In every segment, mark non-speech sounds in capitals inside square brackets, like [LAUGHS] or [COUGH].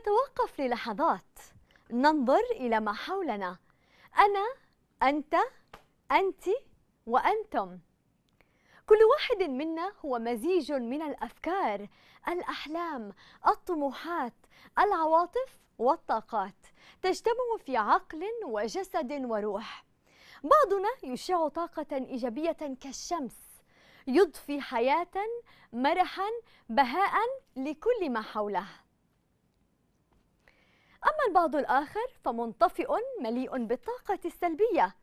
نتوقف للحظات ننظر إلى ما حولنا أنا أنت أنت وأنتم كل واحد منا هو مزيج من الأفكار الأحلام الطموحات العواطف والطاقات تجتمع في عقل وجسد وروح بعضنا يشع طاقة إيجابية كالشمس يضفي حياة مرحا بهاء لكل ما حوله أما البعض الآخر فمنطفئ مليء بالطاقة السلبية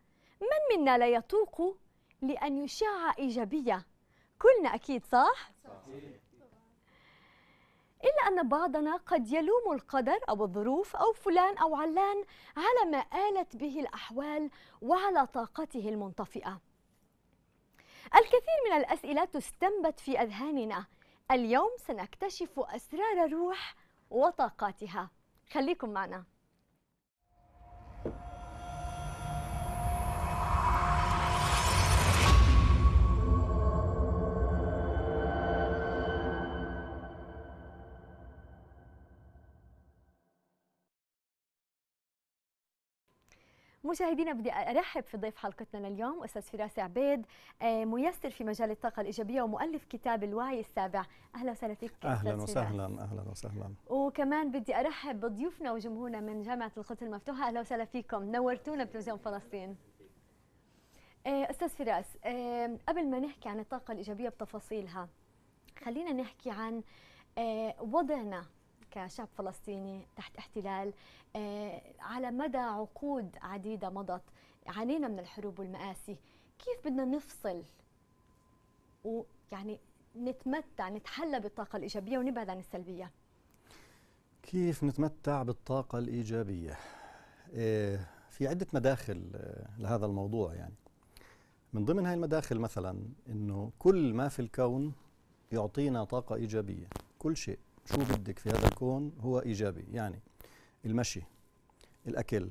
من منا لا يتوق لأن يشاع إيجابية كلنا أكيد صح؟ صحيح. إلا أن بعضنا قد يلوم القدر أو الظروف أو فلان أو علان على ما آلت به الأحوال وعلى طاقته المنطفئة الكثير من الأسئلة تستنبت في أذهاننا اليوم سنكتشف أسرار الروح وطاقاتها خليكم معنا مشاهدينا بدي ارحب في ضيف حلقتنا لليوم استاذ فراس عبيد آه، ميسر في مجال الطاقه الايجابيه ومؤلف كتاب الوعي السابع اهلا وسهلا فيك اهلا وسهلا اهلا وسهلا وكمان بدي ارحب بضيوفنا وجمهورنا من جامعه القدس المفتوحه اهلا وسهلا فيكم نورتونا بتلفزيون فلسطين آه، استاذ فراس آه، قبل ما نحكي عن الطاقه الايجابيه بتفاصيلها خلينا نحكي عن وضعنا كشعب فلسطيني تحت احتلال آه، على مدى عقود عديدة مضت عانينا من الحروب والمآسي كيف بدنا نفصل ويعني نتمتع نتحلى بالطاقة الإيجابية ونبعد عن السلبية كيف نتمتع بالطاقة الإيجابية آه، في عدة مداخل آه، لهذا الموضوع يعني من ضمن هاي المداخل مثلا انه كل ما في الكون يعطينا طاقة إيجابية كل شيء شو بدك في هذا الكون هو إيجابي يعني المشي الأكل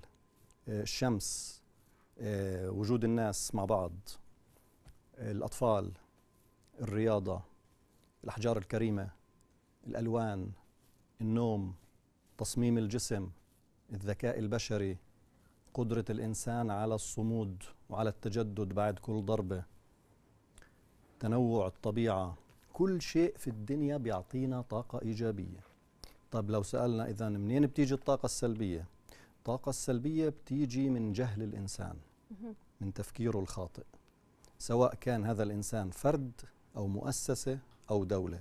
آه، الشمس آه، وجود الناس مع بعض آه، الأطفال الرياضة الأحجار الكريمة الألوان النوم تصميم الجسم الذكاء البشري قدرة الإنسان على الصمود وعلى التجدد بعد كل ضربة تنوع الطبيعة كل شيء في الدنيا بيعطينا طاقة إيجابية طب لو سألنا إذا منين بتيجي الطاقة السلبية الطاقة السلبية بتيجي من جهل الإنسان من تفكيره الخاطئ سواء كان هذا الإنسان فرد أو مؤسسة أو دولة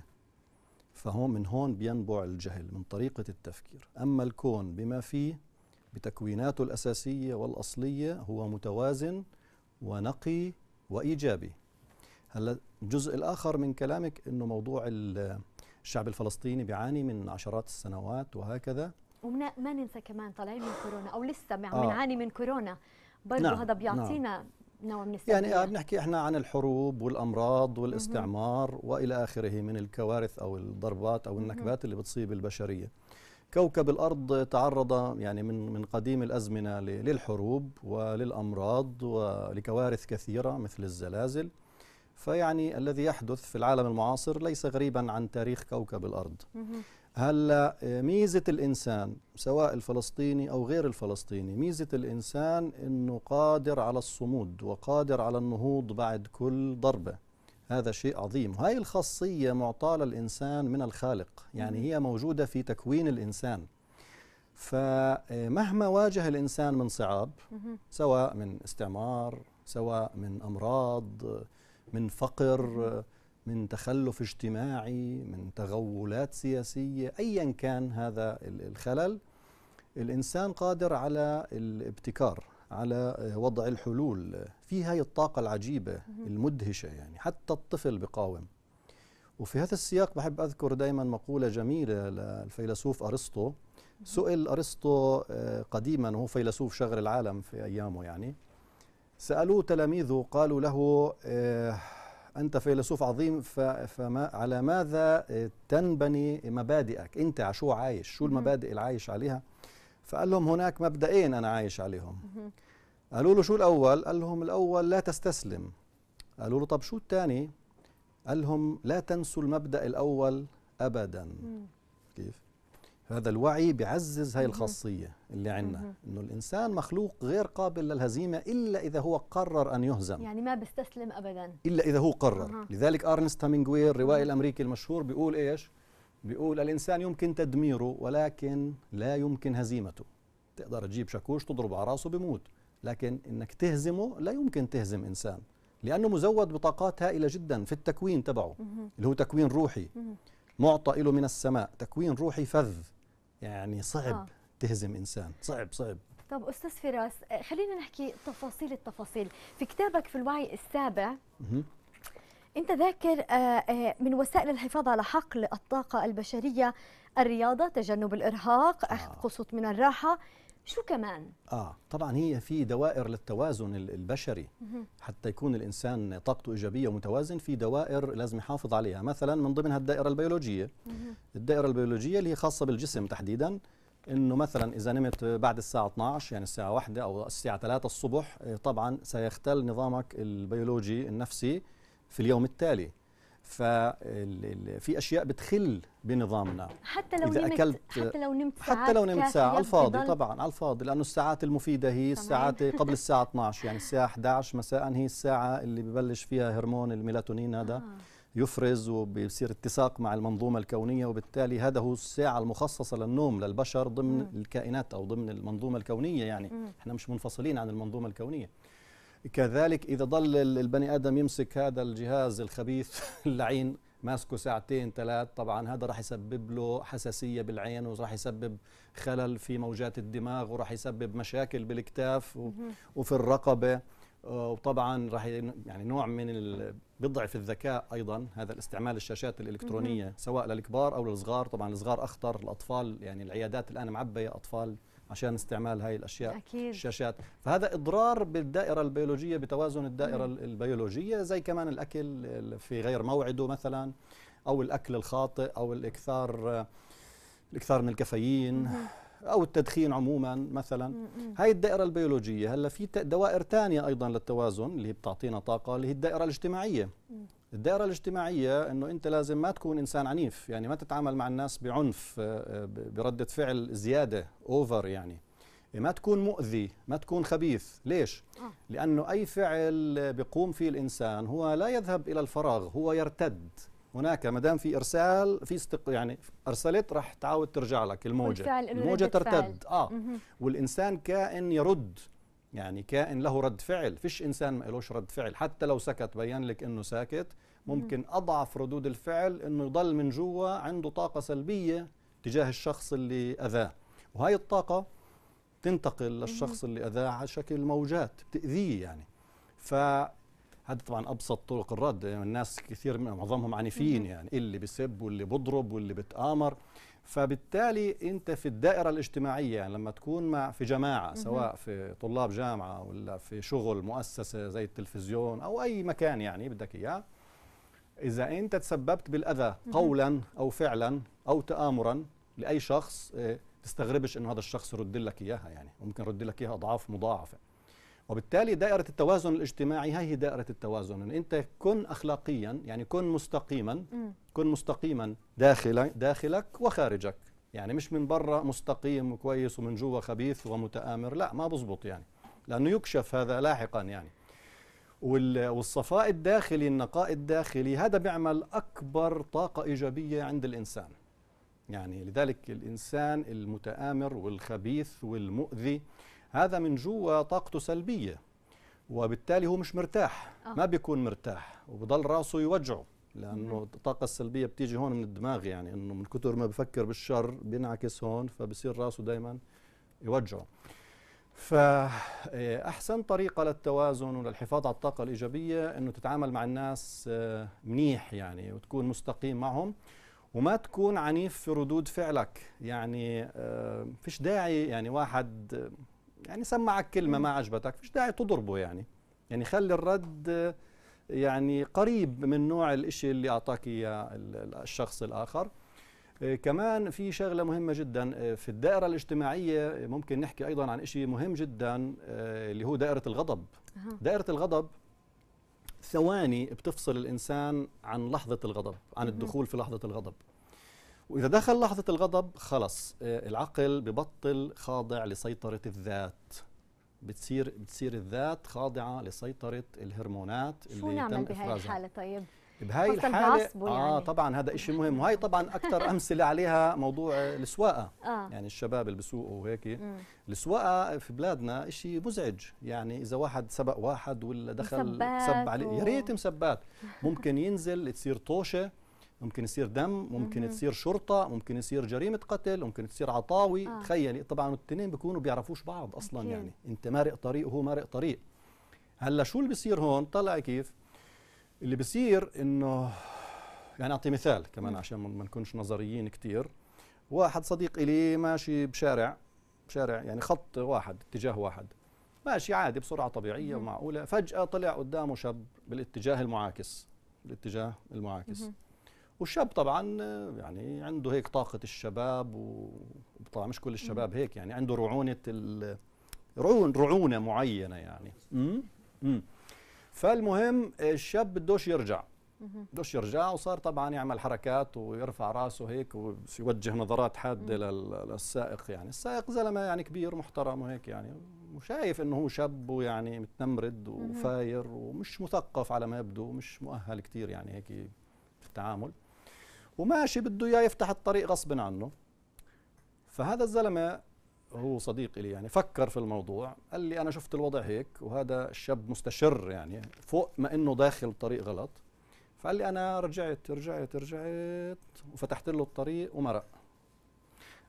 فهون من هون بينبع الجهل من طريقة التفكير أما الكون بما فيه بتكويناته الأساسية والأصلية هو متوازن ونقي وإيجابي هلا الجزء الاخر من كلامك انه موضوع الشعب الفلسطيني بيعاني من عشرات السنوات وهكذا وما ننسى كمان طالعين من كورونا او لسه بنعاني آه. من كورونا برضه نعم. هذا بيعطينا نعم. نوع من السلبية. يعني بنحكي احنا عن الحروب والامراض والاستعمار والى اخره من الكوارث او الضربات او النكبات اللي بتصيب البشريه كوكب الارض تعرض يعني من من قديم الازمنه للحروب وللامراض ولكوارث كثيره مثل الزلازل فيعني الذي يحدث في العالم المعاصر ليس غريبا عن تاريخ كوكب الأرض هلا ميزة الإنسان سواء الفلسطيني أو غير الفلسطيني ميزة الإنسان أنه قادر على الصمود وقادر على النهوض بعد كل ضربة هذا شيء عظيم هاي الخاصية معطاة للإنسان من الخالق يعني هي موجودة في تكوين الإنسان فمهما واجه الإنسان من صعاب سواء من استعمار سواء من أمراض من فقر من تخلف اجتماعي من تغولات سياسيه ايا كان هذا الخلل الانسان قادر على الابتكار على وضع الحلول في هاي الطاقه العجيبه المدهشه يعني حتى الطفل بقاوم وفي هذا السياق بحب اذكر دائما مقوله جميله للفيلسوف ارسطو سئل ارسطو آه، قديما وهو فيلسوف شغل العالم في ايامه يعني سألوه تلاميذه قالوا له آه، أنت فيلسوف عظيم فما على ماذا آه، تنبني مبادئك أنت شو عايش شو المبادئ اللي عايش عليها فقال لهم هناك مبدئين أنا عايش عليهم قالوا له شو الأول قال لهم الأول لا تستسلم قالوا له طب شو الثاني قال لهم لا تنسوا المبدأ الأول أبدا كيف هذا الوعي بيعزز هاي الخاصية اللي عندنا إنه الإنسان مخلوق غير قابل للهزيمة إلا إذا هو قرر أن يهزم يعني ما بيستسلم أبدا إلا إذا هو قرر لذلك أرنست هامينغوي الروائي الأمريكي المشهور بيقول إيش بيقول الإنسان يمكن تدميره ولكن لا يمكن هزيمته تقدر تجيب شاكوش تضرب على راسه بموت لكن إنك تهزمه لا يمكن تهزم إنسان لأنه مزود بطاقات هائلة جدا في التكوين تبعه اللي هو تكوين روحي معطى له من السماء تكوين روحي فذ يعني صعب آه. تهزم انسان صعب صعب طب استاذ فراس آه، خلينا نحكي تفاصيل التفاصيل في كتابك في الوعي السابع انت ذاكر آه، آه، من وسائل الحفاظ على حقل الطاقه البشريه الرياضه تجنب الارهاق اخذ قسط من الراحه شو كمان؟ آه طبعا هي في دوائر للتوازن البشري حتى يكون الإنسان طاقته إيجابية ومتوازن في دوائر لازم يحافظ عليها مثلا من ضمنها الدائرة البيولوجية الدائرة البيولوجية اللي هي خاصة بالجسم تحديدا انه مثلا اذا نمت بعد الساعه 12 يعني الساعه 1 او الساعه 3 الصبح طبعا سيختل نظامك البيولوجي النفسي في اليوم التالي ففي اشياء بتخل بنظامنا حتى لو إذا نمت أكلت حتى لو نمت ساعات حتى لو نمت ساعه على الفاضي طبعا على الفاضي لانه الساعات المفيده هي الساعات [LAUGHS] قبل الساعه 12 يعني الساعه 11 مساء هي الساعه اللي ببلش فيها هرمون الميلاتونين هذا آه. يفرز وبيصير اتساق مع المنظومه الكونيه وبالتالي هذا هو الساعه المخصصه للنوم للبشر ضمن م. الكائنات او ضمن المنظومه الكونيه يعني م. احنا مش منفصلين عن المنظومه الكونيه كذلك اذا ضل البني ادم يمسك هذا الجهاز الخبيث [LAUGHS] اللعين ماسكه ساعتين ثلاث طبعا هذا راح يسبب له حساسيه بالعين وراح يسبب خلل في موجات الدماغ وراح يسبب مشاكل بالاكتاف وفي الرقبه آه، وطبعا راح يعني نوع من بيضعف الذكاء ايضا هذا الاستعمال الشاشات الالكترونيه سواء للكبار او للصغار طبعا الصغار اخطر الاطفال يعني العيادات الان معبيه اطفال عشان استعمال هاي الاشياء أكيد. الشاشات فهذا اضرار بالدائره البيولوجيه بتوازن الدائره مم. البيولوجيه زي كمان الاكل في غير موعده مثلا او الاكل الخاطئ او الاكثار الاكثار من الكافيين او التدخين عموما مثلا هاي الدائره البيولوجيه هلا في دوائر ثانيه ايضا للتوازن اللي بتعطينا طاقه اللي هي الدائره الاجتماعيه الدائرة الاجتماعية أنه أنت لازم ما تكون إنسان عنيف يعني ما تتعامل مع الناس بعنف آه، آه، بردة فعل زيادة أوفر يعني ما تكون مؤذي ما تكون خبيث ليش؟ آه. لأنه أي فعل بيقوم فيه الإنسان هو لا يذهب إلى الفراغ هو يرتد هناك ما دام في ارسال في استق... يعني ارسلت راح تعاود ترجع لك الموجه الموجه ترتد اه والانسان كائن يرد يعني كائن له رد فعل فيش إنسان ما إلوش رد فعل حتى لو سكت بيان لك إنه ساكت ممكن أضعف ردود الفعل إنه يضل من جوا عنده طاقة سلبية تجاه الشخص اللي أذاه وهاي الطاقة تنتقل للشخص اللي أذاه على شكل موجات بتأذيه يعني ف هذا طبعا ابسط طرق الرد يعني الناس كثير معظمهم عنيفين يعني اللي بسب واللي بضرب واللي بتآمر فبالتالي انت في الدائره الاجتماعيه يعني لما تكون مع في جماعه سواء في طلاب جامعه ولا في شغل مؤسسه زي التلفزيون او اي مكان يعني بدك اياه اذا انت تسببت بالاذى قولا او فعلا او تامرا لاي شخص آه، تستغربش انه هذا الشخص يرد لك اياها يعني ممكن يرد لك اياها اضعاف مضاعفه وبالتالي دائرة التوازن الاجتماعي هي دائرة التوازن أنت كن أخلاقيا يعني كن مستقيما كن مستقيما داخل داخلك وخارجك يعني مش من برا مستقيم وكويس ومن جوا خبيث ومتآمر لا ما بزبط يعني لأنه يكشف هذا لاحقا يعني والصفاء الداخلي النقاء الداخلي هذا بيعمل أكبر طاقة إيجابية عند الإنسان يعني لذلك الإنسان المتآمر والخبيث والمؤذي هذا من جوا طاقته سلبيه وبالتالي هو مش مرتاح آه. ما بيكون مرتاح وبضل راسه يوجعه لانه الطاقه السلبيه بتيجي هون من الدماغ يعني انه من كثر ما بفكر بالشر بينعكس هون فبصير راسه دائما يوجعه فاحسن آه، طريقه للتوازن وللحفاظ على الطاقه الايجابيه انه تتعامل مع الناس آه، منيح يعني وتكون مستقيم معهم وما تكون عنيف في ردود فعلك يعني آه، فيش داعي يعني واحد يعني سمعك كلمه ما عجبتك فيش داعي تضربه يعني يعني خلي الرد يعني قريب من نوع الإشي اللي أعطاك إياه الشخص الآخر آه، كمان في شغلة مهمة جدا آه، في الدائرة الاجتماعية آه، ممكن نحكي أيضا عن إشي مهم جدا اللي هو دائرة الغضب دائرة الغضب ثواني بتفصل الإنسان عن لحظة الغضب عن الدخول في لحظة الغضب واذا دخل لحظه الغضب خلص آه، العقل ببطل خاضع لسيطره الذات بتصير بتصير الذات خاضعه لسيطره الهرمونات اللي شو نعمل بهاي الحاله طيب بهاي الحاله آه، يعني. اه طبعا هذا شيء مهم وهي طبعا اكثر [LAUGHS] امثله عليها موضوع السواقه آه. يعني الشباب اللي بيسوقوا وهيك السواقه في بلادنا شيء مزعج يعني اذا واحد سبق واحد ولا دخل سب عليه يا ريت مسبات ممكن ينزل تصير طوشه ممكن يصير دم ممكن تصير شرطه ممكن يصير جريمه قتل ممكن تصير عطاوي آه. تخيلي طبعا التنين بيكونوا بيعرفوش بعض اصلا أكيد. يعني انت مارق طريق وهو مارق طريق هلا شو اللي بيصير هون طلع كيف اللي بيصير انه يعني اعطي مثال كمان مم. عشان ما نكونش نظريين كثير واحد صديق إلي ماشي بشارع شارع يعني خط واحد اتجاه واحد ماشي عادي بسرعة طبيعية ومعقولة فجأة طلع قدامه شاب بالاتجاه المعاكس بالاتجاه المعاكس والشاب طبعا يعني عنده هيك طاقة الشباب وطبعا مش كل الشباب هيك يعني عنده رعونة رعون رعونة معينة يعني امم امم فالمهم الشاب بدوش يرجع بدوش يرجع وصار طبعا يعمل حركات ويرفع راسه هيك ويوجه نظرات حادة للسائق يعني السائق زلمة يعني كبير محترم وهيك يعني وشايف انه هو شاب ويعني متنمرد وفاير ومش مثقف على ما يبدو مش مؤهل كتير يعني هيك في التعامل وماشي بده اياه يفتح الطريق غصب عنه فهذا الزلمه هو صديق لي يعني فكر في الموضوع قال لي انا شفت الوضع هيك وهذا الشاب مستشر يعني فوق ما انه داخل طريق غلط فقال لي انا رجعت رجعت رجعت وفتحت له الطريق ومرق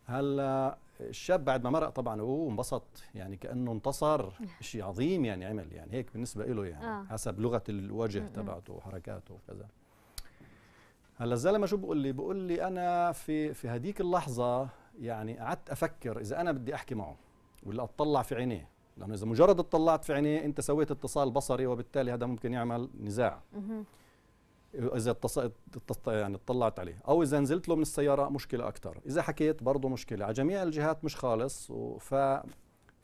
هلا الشاب بعد ما مرق طبعا هو انبسط يعني كانه انتصر [LAUGHS] شيء عظيم يعني عمل يعني هيك بالنسبه له يعني آه. حسب لغه الوجه تبعته وحركاته وكذا هلا الزلمه شو بقول لي بقول لي انا في في هديك اللحظه يعني قعدت افكر اذا انا بدي احكي معه ولا اطلع في عينيه لانه اذا مجرد اطلعت في عينيه انت سويت اتصال بصري وبالتالي هذا ممكن يعمل نزاع اذا اتصلت يعني اطلعت عليه او اذا نزلت له من السياره مشكله اكثر اذا حكيت برضه مشكله على جميع الجهات مش خالص ف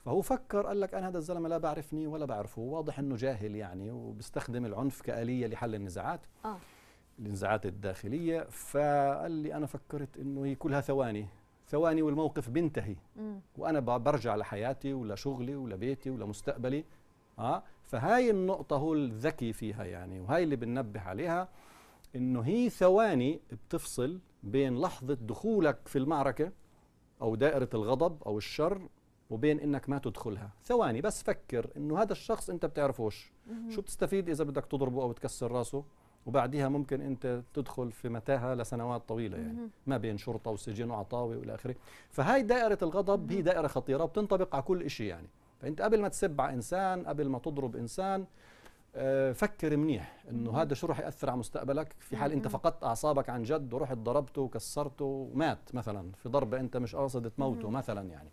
فهو فكر قال لك انا هذا الزلمه لا بعرفني ولا بعرفه واضح انه جاهل يعني وبيستخدم العنف كاليه لحل النزاعات آه. الانزعاجات الداخليه فقال لي انا فكرت انه هي كلها ثواني ثواني والموقف بينتهي وانا برجع لحياتي ولشغلي ولبيتي ولمستقبلي اه فهاي النقطه هو الذكي فيها يعني وهاي اللي بننبه عليها انه هي ثواني بتفصل بين لحظه دخولك في المعركه او دائره الغضب او الشر وبين انك ما تدخلها ثواني بس فكر انه هذا الشخص انت بتعرفوش شو بتستفيد اذا بدك تضربه او تكسر راسه وبعديها ممكن انت تدخل في متاهه لسنوات طويله يعني ما بين شرطه وسجن وعطاوي والى اخره فهي دائره الغضب هي دائره خطيره بتنطبق على كل شيء يعني فانت قبل ما تسب على انسان قبل ما تضرب انسان آه، فكر منيح انه هذا شو رح ياثر على مستقبلك في حال انت فقدت اعصابك عن جد ورحت ضربته وكسرته ومات مثلا في ضربه انت مش قاصد تموته مثلا يعني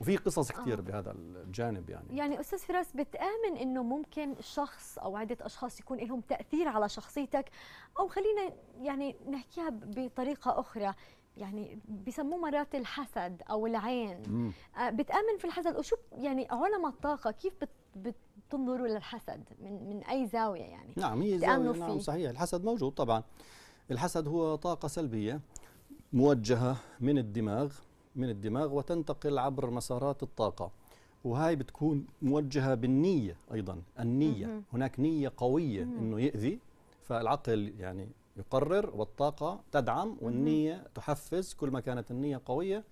وفي قصص كثير آه. بهذا الجانب يعني يعني استاذ فراس بتامن انه ممكن شخص او عده اشخاص يكون لهم تاثير على شخصيتك او خلينا يعني نحكيها بطريقه اخرى يعني بسموه مرات الحسد او العين آه بتامن في الحسد وشو يعني علماء الطاقه كيف بت بتنظروا للحسد من من اي زاويه يعني نعم هي زاوية نعم صحيح الحسد موجود طبعا الحسد هو طاقه سلبيه موجهه من الدماغ من الدماغ وتنتقل عبر مسارات الطاقة وهي بتكون موجهة بالنية أيضا النية هناك نية قوية أنه يأذي فالعقل يعني يقرر والطاقة تدعم والنية تحفز كل ما كانت النية قوية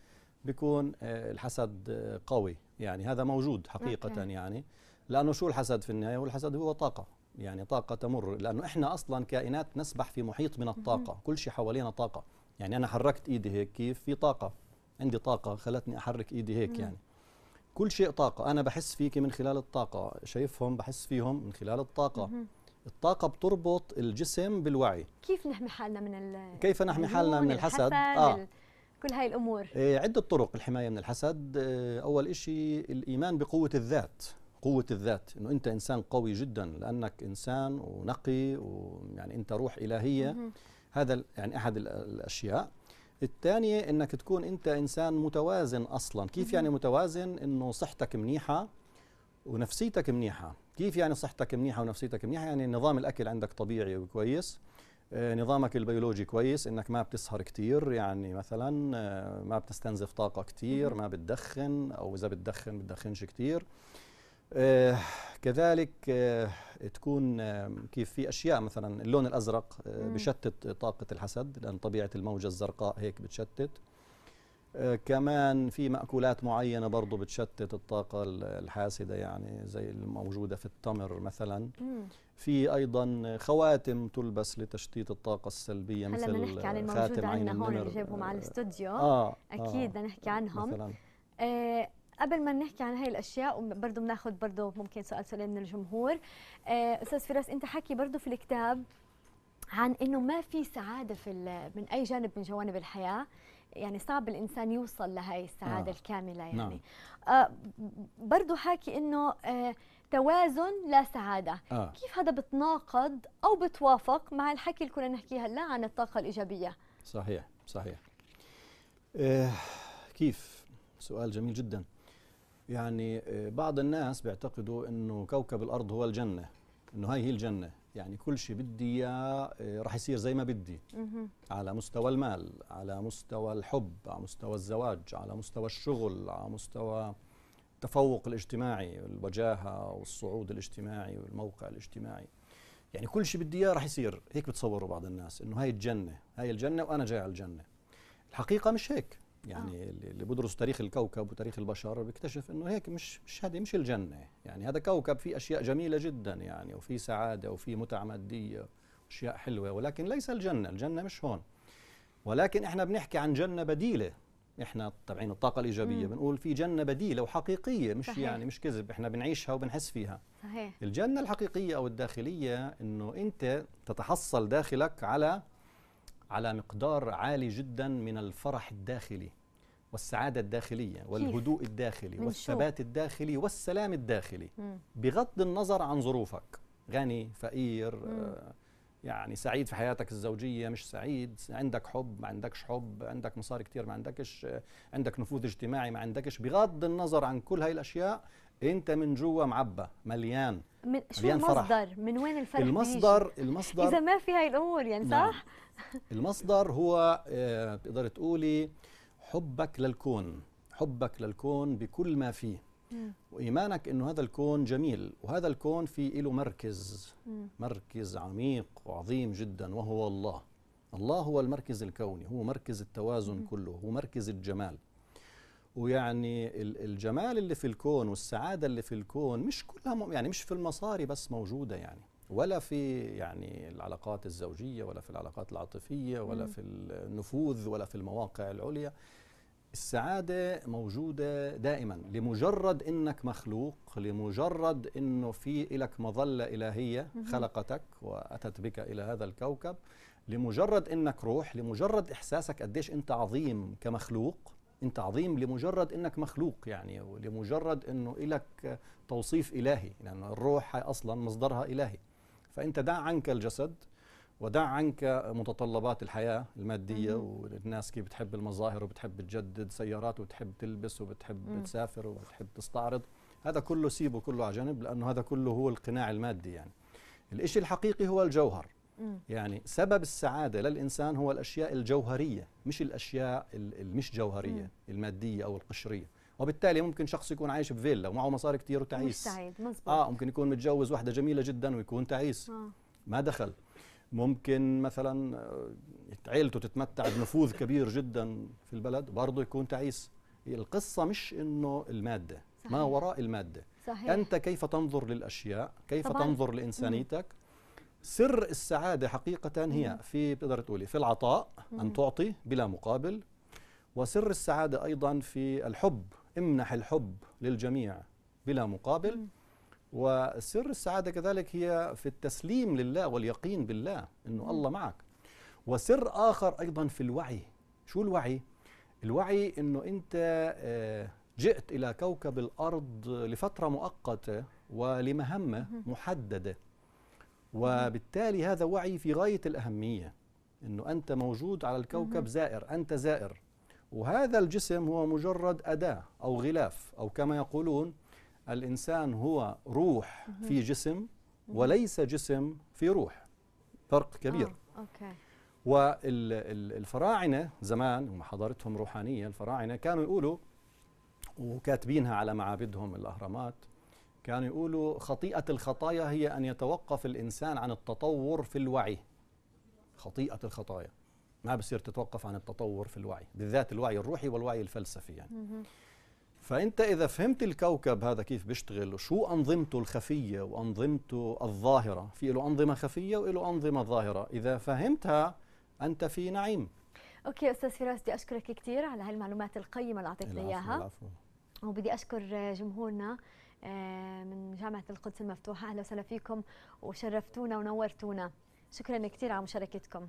بيكون آه، الحسد قوي يعني هذا موجود حقيقة يعني لأنه شو الحسد في النهاية والحسد هو طاقة يعني طاقة تمر لأنه إحنا أصلا كائنات نسبح في محيط من الطاقة كل شيء حوالينا طاقة يعني أنا حركت إيدي هيك كيف في طاقة عندي طاقه خلتني احرك ايدي هيك مم. يعني كل شيء طاقه انا بحس فيك من خلال الطاقه شايفهم بحس فيهم من خلال الطاقه مم. الطاقه بتربط الجسم بالوعي كيف نحمي حالنا من كيف نحمي حالنا من الحسد, الحسد آه. كل هاي الامور آه عده طرق الحمايه من الحسد آه اول شيء الايمان بقوه الذات قوة الذات انه انت انسان قوي جدا لانك انسان ونقي ويعني انت روح الهية مم. هذا يعني احد الاشياء الثانية انك تكون انت انسان متوازن اصلا كيف يعني متوازن انه صحتك منيحة ونفسيتك منيحة كيف يعني صحتك منيحة ونفسيتك منيحة يعني نظام الاكل عندك طبيعي وكويس آه، نظامك البيولوجي كويس انك ما بتسهر كتير يعني مثلا آه، ما بتستنزف طاقة كتير ما بتدخن او اذا بتدخن بتدخنش كتير آه كذلك آه تكون آه كيف في اشياء مثلا اللون الازرق آه، بشتت طاقه الحسد لان طبيعه الموجه الزرقاء هيك بتشتت آه، كمان في مأكولات معينة برضه بتشتت الطاقة الحاسدة يعني زي الموجودة في التمر مثلا في أيضا خواتم تلبس لتشتيت الطاقة السلبية هلا مثل نحكي عن الموجود عندنا هون اللي جايبهم على آه، الاستوديو آه أكيد بدنا آه نحكي عنهم مثلاً. آه قبل ما نحكي عن هاي الاشياء وبرضه بناخذ برضه ممكن سؤال سؤالين من الجمهور آه، استاذ فراس انت حكي برضه في الكتاب عن انه ما في سعاده في من اي جانب من جوانب الحياه يعني صعب الانسان يوصل لهي السعاده آه. الكامله يعني نعم. آه برضه حاكي انه آه توازن لا سعاده آه. كيف هذا بتناقض او بتوافق مع الحكي اللي كنا نحكيه هلا عن الطاقه الايجابيه صحيح صحيح آه كيف سؤال جميل جدا يعني آه، بعض الناس بيعتقدوا انه كوكب الارض هو الجنه انه هاي هي الجنه يعني كل شيء بدي اياه آه، رح يصير زي ما بدي على مستوى المال على مستوى الحب على مستوى الزواج على مستوى الشغل على مستوى التفوق الاجتماعي الوجاهه والصعود الاجتماعي والموقع الاجتماعي يعني كل شيء بدي اياه رح يصير هيك بتصوروا بعض الناس انه هاي الجنه هاي الجنه وانا جاي على الجنه الحقيقه مش هيك يعني آه. اللي بدرس تاريخ الكوكب وتاريخ البشر بيكتشف انه هيك مش مش هذه مش الجنه يعني هذا كوكب فيه اشياء جميله جدا يعني وفي سعاده وفي متع ماديه واشياء حلوه ولكن ليس الجنه الجنه مش هون ولكن احنا بنحكي عن جنه بديله احنا تبعين الطاقه الايجابيه مم. بنقول في جنه بديله وحقيقيه مش صحيح. يعني مش كذب احنا بنعيشها وبنحس فيها صحيح. الجنه الحقيقيه او الداخليه انه انت تتحصل داخلك على على مقدار عالي جدا من الفرح الداخلي والسعادة الداخلية والهدوء الداخلي والثبات الداخلي والسلام الداخلي بغض النظر عن ظروفك غني فقير آه يعني سعيد في حياتك الزوجيه مش سعيد عندك حب ما عندكش حب عندك مصاري كتير ما عندكش عندك نفوذ اجتماعي ما عندكش بغض النظر عن كل هاي الاشياء انت من جوا معبى مليان من شو مليان المصدر فرح. من وين الفرح المصدر بيجي؟ المصدر اذا ما في هاي الامور يعني نعم. صح نعم. المصدر هو آه، تقدر تقولي حبك للكون حبك للكون بكل ما فيه وايمانك انه هذا الكون جميل وهذا الكون في له مركز مركز عميق وعظيم جدا وهو الله الله هو المركز الكوني هو مركز التوازن كله هو مركز الجمال ويعني الجمال اللي في الكون والسعاده اللي في الكون مش كلها يعني مش في المصاري بس موجوده يعني ولا في يعني العلاقات الزوجيه ولا في العلاقات العاطفيه ولا في النفوذ ولا في المواقع العليا السعادة موجودة دائما لمجرد انك مخلوق لمجرد انه في لك مظلة إلهية خلقتك وأتت بك إلى هذا الكوكب لمجرد انك روح لمجرد احساسك قديش انت عظيم كمخلوق انت عظيم لمجرد انك مخلوق يعني ولمجرد انه لك توصيف الهي لانه يعني الروح هي اصلا مصدرها الهي فانت دع عنك الجسد ودع عنك متطلبات الحياة المادية مم. والناس كيف بتحب المظاهر وبتحب تجدد سيارات وبتحب تلبس وبتحب مم. تسافر وبتحب تستعرض هذا كله سيبه كله على جنب لأنه هذا كله هو القناع المادي يعني الإشي الحقيقي هو الجوهر مم. يعني سبب السعادة للإنسان هو الأشياء الجوهرية مش الأشياء المش جوهرية مم. المادية أو القشرية وبالتالي ممكن شخص يكون عايش بفيلا ومعه مصاري كتير وتعيس مش سعيد مزبوط. اه ممكن يكون متجوز واحدة جميلة جدا ويكون تعيس آه. ما دخل ممكن مثلا آه، عيلته تتمتع بنفوذ كبير جدا في البلد برضه يكون تعيس القصة مش انه المادة صحيح. ما وراء المادة صحيح. أنت كيف تنظر للأشياء كيف طبعا. تنظر لإنسانيتك سر السعادة حقيقة هي في بتقدر تقولي في العطاء أن تعطي بلا مقابل وسر السعادة أيضا في الحب امنح الحب للجميع بلا مقابل مم. وسر السعادة كذلك هي في التسليم لله واليقين بالله أنه الله معك وسر آخر أيضا في الوعي شو الوعي؟ الوعي أنه أنت آه، جئت إلى كوكب الأرض لفترة مؤقتة ولمهمة محددة وبالتالي هذا وعي في غاية الأهمية أنه أنت موجود على الكوكب زائر أنت زائر وهذا الجسم هو مجرد أداة أو غلاف أو كما يقولون الإنسان هو روح في جسم وليس جسم في روح فرق كبير آه، أوكي. والفراعنة زمان حضارتهم روحانية الفراعنة كانوا يقولوا وكاتبينها على معابدهم الأهرامات كانوا يقولوا خطيئة الخطايا هي أن يتوقف الإنسان عن التطور في الوعي خطيئة الخطايا ما بصير تتوقف عن التطور في الوعي بالذات الوعي الروحي والوعي الفلسفي يعني فانت اذا فهمت الكوكب هذا كيف بيشتغل وشو انظمته الخفيه وانظمته الظاهره في له انظمه خفيه وله انظمه ظاهره اذا فهمتها انت في نعيم اوكي استاذ فراس بدي اشكرك كثير على هالمعلومات القيمه اللي اعطيتنا اياها وبدي اشكر جمهورنا آه، من جامعه القدس المفتوحه اهلا وسهلا فيكم وشرفتونا ونورتونا شكرا كثير على مشاركتكم